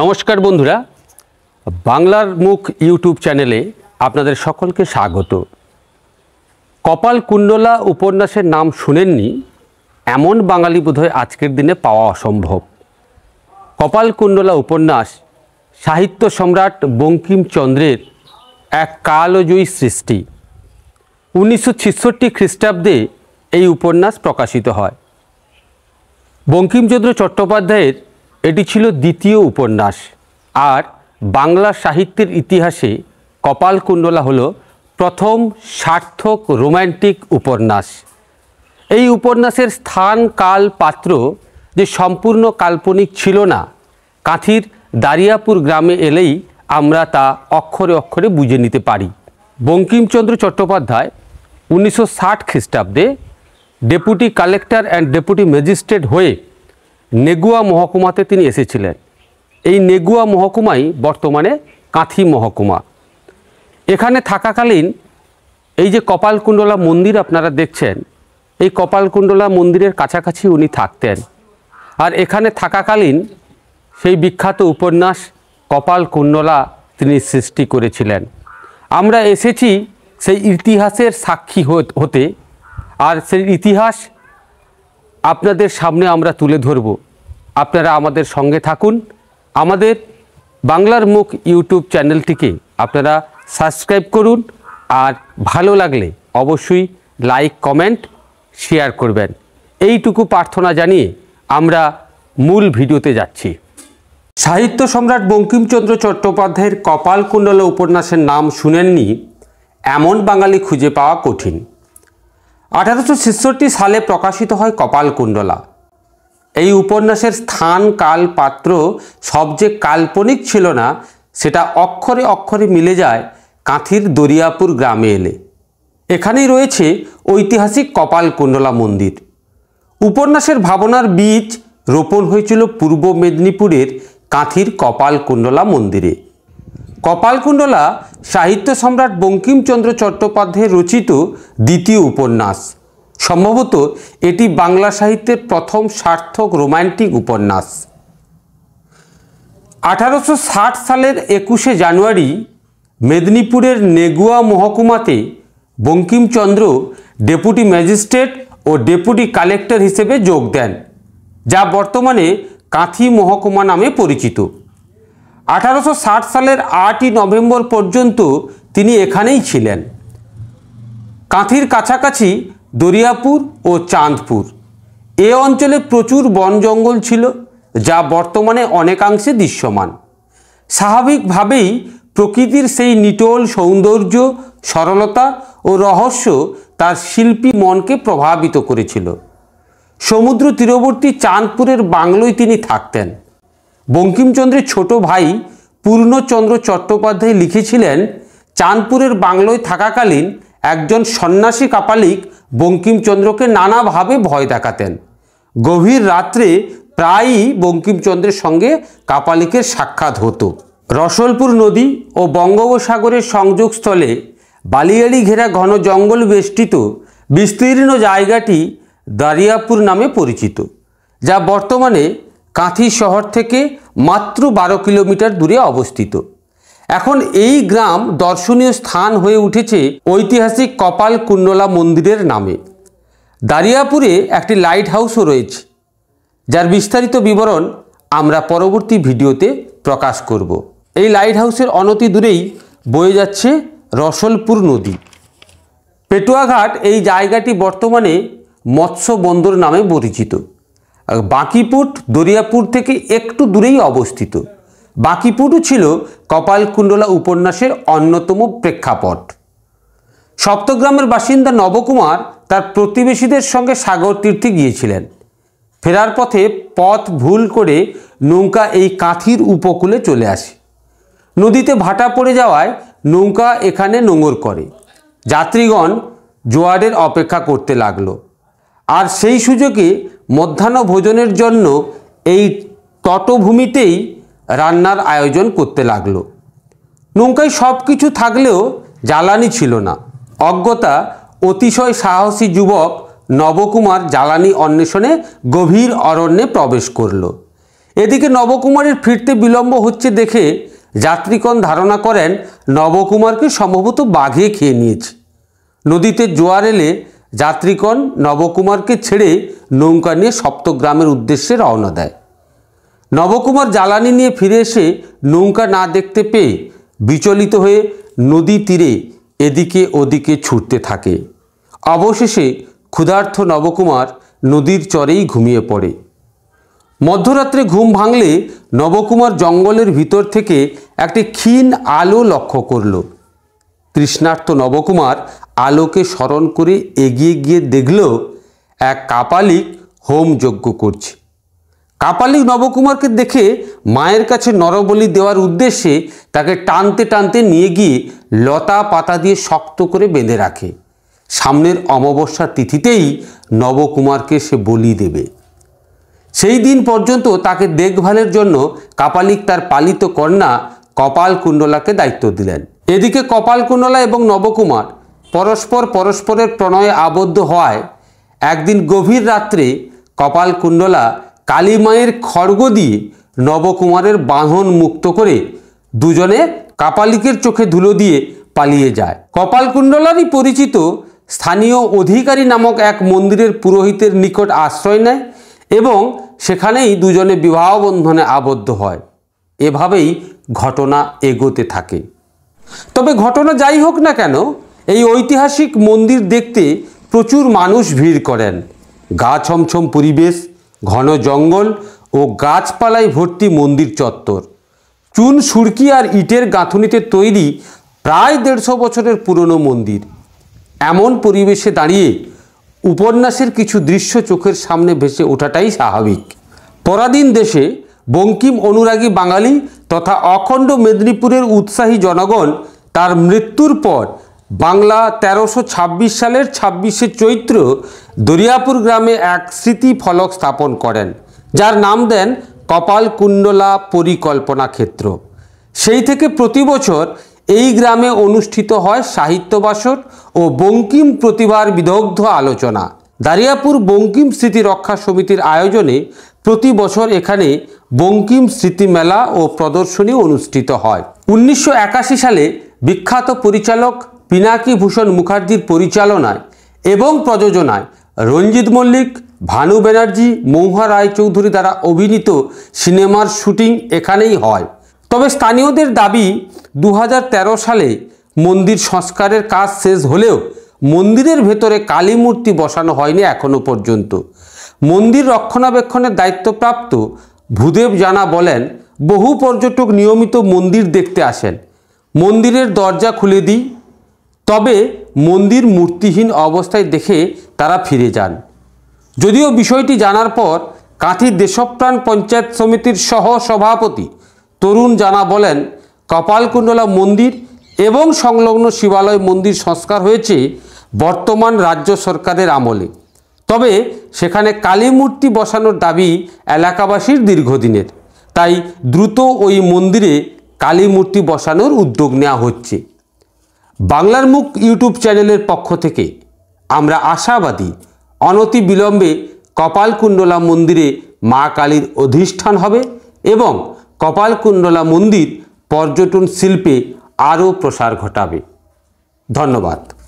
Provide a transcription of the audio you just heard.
নমস্কার বন্ধুরা বাংলার মুখ ইউটিউব চ্যানেলে আপনাদের সকলকে স্বাগত কপাল কুণ্ডলা উপন্যাসের নাম শুনেননি এমন বাঙালি বোধহয় আজকের দিনে পাওয়া অসম্ভব কপাল কুণ্ডলা উপন্যাস সাহিত্য সম্রাট বঙ্কিমচন্দ্রের এক কালজয়ী সৃষ্টি উনিশশো ছিষট্টি খ্রিস্টাব্দে এই উপন্যাস প্রকাশিত হয় বঙ্কিমচন্দ্র চট্টোপাধ্যায়ের এটি ছিল দ্বিতীয় উপন্যাস আর বাংলা সাহিত্যের ইতিহাসে কপালকুণ্ডলা হল প্রথম সার্থক রোম্যান্টিক উপন্যাস এই উপন্যাসের স্থান কাল পাত্র যে সম্পূর্ণ কাল্পনিক ছিল না কাঁথির দারিয়াপুর গ্রামে এলেই আমরা তা অক্ষরে অক্ষরে বুঝে নিতে পারি বঙ্কিমচন্দ্র চট্টোপাধ্যায় উনিশশো ষাট খ্রিস্টাব্দে deputy collector and deputy magistrate হয়ে নেগুয়া মহকুমাতে তিনি এসেছিলেন এই নেগুয়া মহকুমাই বর্তমানে কাঁথি মহকুমা এখানে থাকাকালীন এই যে কপালকুণ্ডলা মন্দির আপনারা দেখছেন এই কপালকুণ্ডলা মন্দিরের কাছাকাছি উনি থাকতেন আর এখানে থাকাকালীন সেই বিখ্যাত উপন্যাস কপালকুণ্ডলা তিনি সৃষ্টি করেছিলেন আমরা এসেছি সেই ইতিহাসের সাক্ষী হতে আর সেই ইতিহাস আপনাদের সামনে আমরা তুলে ধরবো আপনারা আমাদের সঙ্গে থাকুন আমাদের বাংলার মুখ ইউটিউব চ্যানেলটিকে আপনারা সাবস্ক্রাইব করুন আর ভালো লাগলে অবশ্যই লাইক কমেন্ট শেয়ার করবেন এইটুকু প্রার্থনা জানিয়ে আমরা মূল ভিডিওতে যাচ্ছি সাহিত্য সম্রাট বঙ্কিমচন্দ্র চট্টোপাধ্যায়ের কপালকুণ্ডলা উপন্যাসের নাম শুনেননি এমন বাঙালি খুঁজে পাওয়া কঠিন আঠারোশো সালে প্রকাশিত হয় কপালকুণ্ডলা এই উপন্যাসের স্থান কাল পাত্র সব যে কাল্পনিক ছিল না সেটা অক্ষরে অক্ষরে মিলে যায় কাঁথির দরিয়াপুর গ্রামে এলে এখানেই রয়েছে ঐতিহাসিক কপালকুণ্ডলা মন্দির উপন্যাসের ভাবনার বীজ রোপণ হয়েছিল পূর্ব মেদিনীপুরের কাঁথির কপালকুণ্ডলা মন্দিরে কপালকুণ্ডলা সাহিত্য সম্রাট বঙ্কিমচন্দ্র চট্টোপাধ্যায় রচিত দ্বিতীয় উপন্যাস সম্ভবত এটি বাংলা সাহিত্যের প্রথম সার্থক রোমান্টিক উপন্যাস আঠারোশো সালের একুশে জানুয়ারি মেদিনীপুরের নেগুয়া মহকুমাতে বঙ্কিমচন্দ্র ডেপুটি ম্যাজিস্ট্রেট ও ডেপুটি কালেক্টর হিসেবে যোগ দেন যা বর্তমানে কাঁথি মহকুমা নামে পরিচিত আঠারোশো সালের আটই নভেম্বর পর্যন্ত তিনি এখানেই ছিলেন কাঁথির কাছাকাছি দরিয়াপুর ও চাঁদপুর এ অঞ্চলে প্রচুর বন জঙ্গল ছিল যা বর্তমানে অনেকাংশে দৃশ্যমান স্বাভাবিকভাবেই প্রকৃতির সেই নিটোল সৌন্দর্য সরলতা ও রহস্য তার শিল্পী মনকে প্রভাবিত করেছিল সমুদ্র তীরবর্তী চাঁদপুরের বাংলোয় তিনি থাকতেন বঙ্কিমচন্দ্রের ছোট ভাই পূর্ণচন্দ্র চট্টোপাধ্যায় লিখেছিলেন চাঁদপুরের বাংলোয় থাকাকালীন একজন সন্ন্যাসী কাপালিক বঙ্কিমচন্দ্রকে নানাভাবে ভয় দেখাতেন গভীর রাত্রে প্রায়ই বঙ্কিমচন্দ্রের সঙ্গে কাপালিকের সাক্ষাৎ হতো রসলপুর নদী ও বঙ্গোপসাগরের সংযোগস্থলে বালিয়াড়ি ঘেরা ঘন জঙ্গল বেষ্টিত বিস্তীর্ণ জায়গাটি দারিয়াপুর নামে পরিচিত যা বর্তমানে কাঁথি শহর থেকে মাত্র বারো কিলোমিটার দূরে অবস্থিত এখন এই গ্রাম দর্শনীয় স্থান হয়ে উঠেছে ঐতিহাসিক কপাল কুণ্ডলা মন্দিরের নামে দারিয়াপুরে একটি লাইট হাউসও রয়েছে যার বিস্তারিত বিবরণ আমরা পরবর্তী ভিডিওতে প্রকাশ করব এই লাইট হাউসের অনতি দূরেই বয়ে যাচ্ছে রসলপুর নদী পেটুয়াঘাট এই জায়গাটি বর্তমানে মৎস্য বন্দর নামে পরিচিত বাঁকিপুট দরিয়াপুর থেকে একটু দূরেই অবস্থিত বাকিপুটু ছিল কপালকুণ্ডলা উপন্যাসের অন্যতম প্রেক্ষাপট সপ্তগ্রামের বাসিন্দা নবকুমার তার প্রতিবেশীদের সঙ্গে সাগর তীর্থে গিয়েছিলেন ফেরার পথে পথ ভুল করে নৌকা এই কাঁথির উপকূলে চলে আসে নদীতে ভাটা পড়ে যাওয়ায় নৌকা এখানে নোঙর করে যাত্রীগণ জোয়ারের অপেক্ষা করতে লাগল আর সেই সুযোগে মধ্যাহ্ন ভোজনের জন্য এই তটভূমিতেই রান্নার আয়োজন করতে লাগলো নৌকায় সব কিছু থাকলেও জ্বালানি ছিল না অজ্ঞতা অতিশয় সাহসী যুবক নবকুমার জ্বালানি অন্বেষণে গভীর অরণ্যে প্রবেশ করল এদিকে নবকুমারের ফিরতে বিলম্ব হচ্ছে দেখে যাত্রীগণ ধারণা করেন নবকুমারকে সম্ভবত বাঘে খেয়ে নিয়েছে নদীতে জোয়ার এলে যাত্রীগণ নবকুমারকে ছেড়ে নৌকা নিয়ে সপ্তগ্রামের উদ্দেশ্যে রওনা দেয় নবকুমার জ্বালানি নিয়ে ফিরে এসে নৌকা না দেখতে পেয়ে বিচলিত হয়ে নদী তীরে এদিকে ওদিকে ছুটতে থাকে অবশেষে ক্ষুধার্থ নবকুমার নদীর চরেই ঘুমিয়ে পড়ে মধ্যরাত্রে ঘুম ভাঙলে নবকুমার জঙ্গলের ভিতর থেকে একটি ক্ষীণ আলো লক্ষ্য করল কৃষ্ণার্থ নবকুমার আলোকে স্মরণ করে এগিয়ে গিয়ে দেখল এক কাপালিক হোম যজ্ঞ করছে কাপালিক নবকুমারকে দেখে মায়ের কাছে নরবলি দেওয়ার উদ্দেশ্যে তাকে টানতে টানতে নিয়ে গিয়ে লতা পাতা দিয়ে শক্ত করে বেঁধে রাখে সামনের অমাবস্যার তিথিতেই নবকুমারকে সে বলি দেবে সেই দিন পর্যন্ত তাকে দেখভালের জন্য কাপালিক তার পালিত কন্যা কপালকুণ্ডলাকে দায়িত্ব দিলেন এদিকে কপালকুণ্ডলা এবং নবকুমার পরস্পর পরস্পরের প্রণয়ে আবদ্ধ হওয়ায় একদিন গভীর রাত্রে কপালকুণ্ডলা কালীমায়ের খড়গ দিয়ে নবকুমারের বাঁধন মুক্ত করে দুজনে কাপালিকের চোখে ধুলো দিয়ে পালিয়ে যায় কপালকুণ্ডলারই পরিচিত স্থানীয় অধিকারী নামক এক মন্দিরের পুরোহিতের নিকট আশ্রয় নেয় এবং সেখানেই দুজনে বিবাহ বন্ধনে আবদ্ধ হয় এভাবেই ঘটনা এগোতে থাকে তবে ঘটনা যাই হোক না কেন এই ঐতিহাসিক মন্দির দেখতে প্রচুর মানুষ ভিড় করেন গা ছমছম পরিবেশ ঘন জঙ্গল ও গাছপালায় ভর্তি মন্দির চত্বর চুন সুরকি আর ইটের গাঁথনিতে তৈরি প্রায় দেড়শো বছরের পুরনো মন্দির এমন পরিবেশে দাঁড়িয়ে উপন্যাসের কিছু দৃশ্য চোখের সামনে ভেসে ওঠাটাই স্বাভাবিক পরাধীন দেশে বঙ্কিম অনুরাগী বাঙালি তথা অখণ্ড মেদিনীপুরের উৎসাহী জনগণ তার মৃত্যুর পর বাংলা তেরোশো সালের ছাব্বিশে চৈত্র দরিয়াপুর গ্রামে এক স্মৃতি ফলক স্থাপন করেন যার নাম দেন কপালকুণ্ডলা পরিকল্পনা ক্ষেত্র সেই থেকে প্রতি বছর এই গ্রামে অনুষ্ঠিত হয় সাহিত্যবাসর ও বঙ্কিম প্রতিভার বিদগ্ধ আলোচনা দারিয়াপুর বঙ্কিম স্মৃতি রক্ষা সমিতির আয়োজনে প্রতি বছর এখানে বঙ্কিম স্মৃতি মেলা ও প্রদর্শনী অনুষ্ঠিত হয় উনিশশো সালে বিখ্যাত পরিচালক পিনাকি ভূষণ মুখার্জির পরিচালনায় এবং প্রযোজনায় রঞ্জিত মল্লিক ভানু ব্যানার্জি মৌহা রায়চৌধুরী দ্বারা অভিনীত সিনেমার শুটিং এখানেই হয় তবে স্থানীয়দের দাবি দু সালে মন্দির সংস্কারের কাজ শেষ হলেও মন্দিরের ভেতরে কালী মূর্তি বসানো হয়নি এখনও পর্যন্ত মন্দির রক্ষণাবেক্ষণের দায়িত্বপ্রাপ্ত ভূদেব জানা বলেন বহু পর্যটক নিয়মিত মন্দির দেখতে আসেন মন্দিরের দরজা খুলে দিই তবে মন্দির মূর্তিহীন অবস্থায় দেখে তারা ফিরে যান যদিও বিষয়টি জানার পর কাঁথি দেশপ্রাণ পঞ্চায়েত সমিতির সহ সভাপতি তরুণ জানা বলেন কপালকুণ্ডলা মন্দির এবং সংলগ্ন শিবালয় মন্দির সংস্কার হয়েছে বর্তমান রাজ্য সরকারের আমলে তবে সেখানে কালী মূর্তি বসানোর দাবি এলাকাবাসীর দীর্ঘদিনের তাই দ্রুত ওই মন্দিরে কালী মূর্তি বসানোর উদ্যোগ নেওয়া হচ্ছে বাংলার মুখ ইউটিউব চ্যানেলের পক্ষ থেকে আমরা আশাবাদী অনতি বিলম্বে কপালকুণ্ডলা মন্দিরে মা কালীর অধিষ্ঠান হবে এবং কপালকুণ্ডলা মন্দির পর্যটন শিল্পে আরও প্রসার ঘটাবে ধন্যবাদ